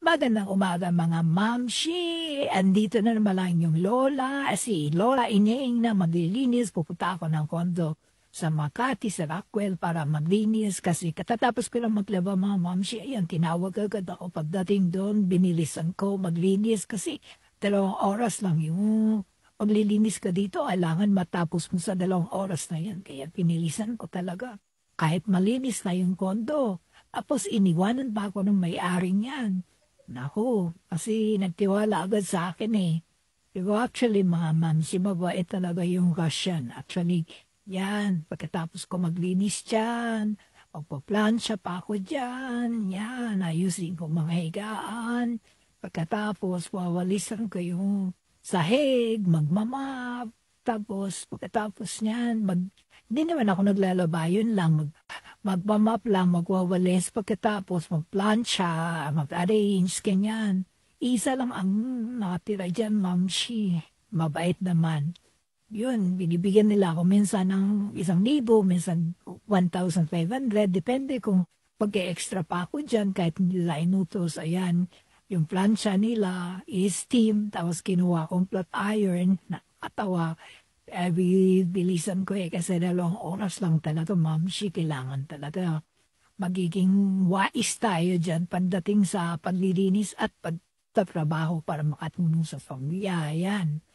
Magandang umaga mga mamshi. Andito na naman lang yung lola. Si Lola Ining na maglilinis. Pupunta ako ng kondo sa Makati, sa Rockwell para maglinis kasi katatapos ko lang maglaba mga mamshi. Ayan, tinawag agad ako pagdating doon. Binilisan ko maglinis kasi dalawang oras lang yung maglilinis ka dito. Kailangan matapos mo sa dalawang oras na yan. Kaya pinilisan ko talaga. Kahit malinis na yung kondo. Tapos iniwanan pa ako ng may-ari niyan Naku, kasi nagtiwala agad sa akin eh. Pero actually mga ma'am, si mabait talaga yung Russian. Actually, yan, pagkatapos ko maglinis dyan, magpa-plansya pa ako dyan, yan, ayusin ko mga higaan. Pagkatapos, wawalisan ko yung sahig, magmamap, tapos, pagkatapos niyan, mag, hindi naman ako naglalaba, yun lang, mag, magmamap lang, magwawalis, pagkatapos magplansya, mag-arrange, ganyan. Isa lang ang nakatira dyan, Ma'am she. Mabait naman. Yun, binibigyan nila ako minsan ng isang libo, minsan 1,500, depende kung pag extra pa ako dyan, kahit nila inutos, ayan, yung plansya nila is steam, tapos kinuha kong flat iron na katawa, eh, bilisan ko eh kasi dalawang oras lang talaga ma'am, si kailangan talaga magiging wais tayo dyan pagdating sa paglilinis at pagtatrabaho para makatulong sa pamilya. Yan.